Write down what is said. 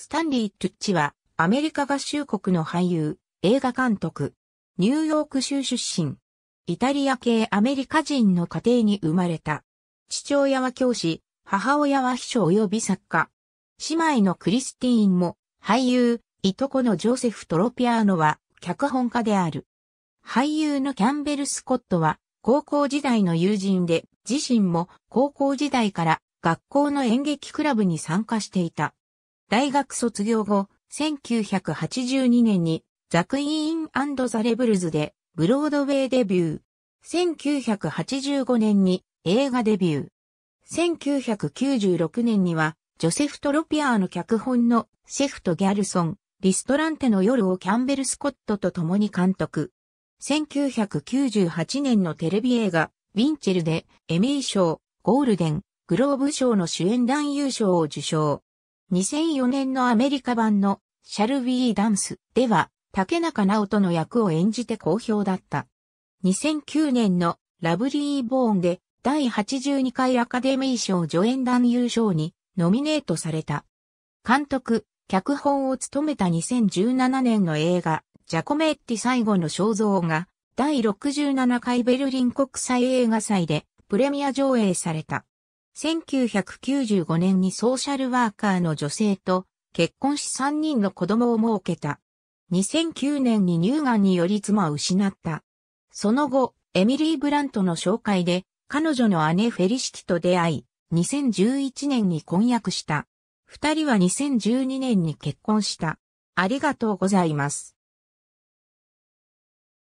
スタンリー・トゥッチは、アメリカ合衆国の俳優、映画監督、ニューヨーク州出身、イタリア系アメリカ人の家庭に生まれた。父親は教師、母親は秘書及び作家。姉妹のクリスティーンも、俳優、いとこのジョセフ・トロピアーノは、脚本家である。俳優のキャンベル・スコットは、高校時代の友人で、自身も高校時代から学校の演劇クラブに参加していた。大学卒業後、1982年にザ・クイーンザ・レブルズでブロードウェイデビュー。1985年に映画デビュー。1996年にはジョセフ・トロピアーの脚本のシェフとギャルソン、リストランテの夜をキャンベル・スコットと共に監督。1998年のテレビ映画、ウィンチェルでエミー賞、ゴールデン、グローブ賞の主演男優賞を受賞。2004年のアメリカ版のシャル・ウィー・ダンスでは竹中直人の役を演じて好評だった。2009年のラブリー・ボーンで第82回アカデミー賞助演男優賞にノミネートされた。監督、脚本を務めた2017年の映画、ジャコメッティ最後の肖像が第67回ベルリン国際映画祭でプレミア上映された。1995年にソーシャルワーカーの女性と結婚し3人の子供を設けた。2009年に乳がんにより妻を失った。その後、エミリー・ブラントの紹介で、彼女の姉フェリシティと出会い、2011年に婚約した。二人は2012年に結婚した。ありがとうございます。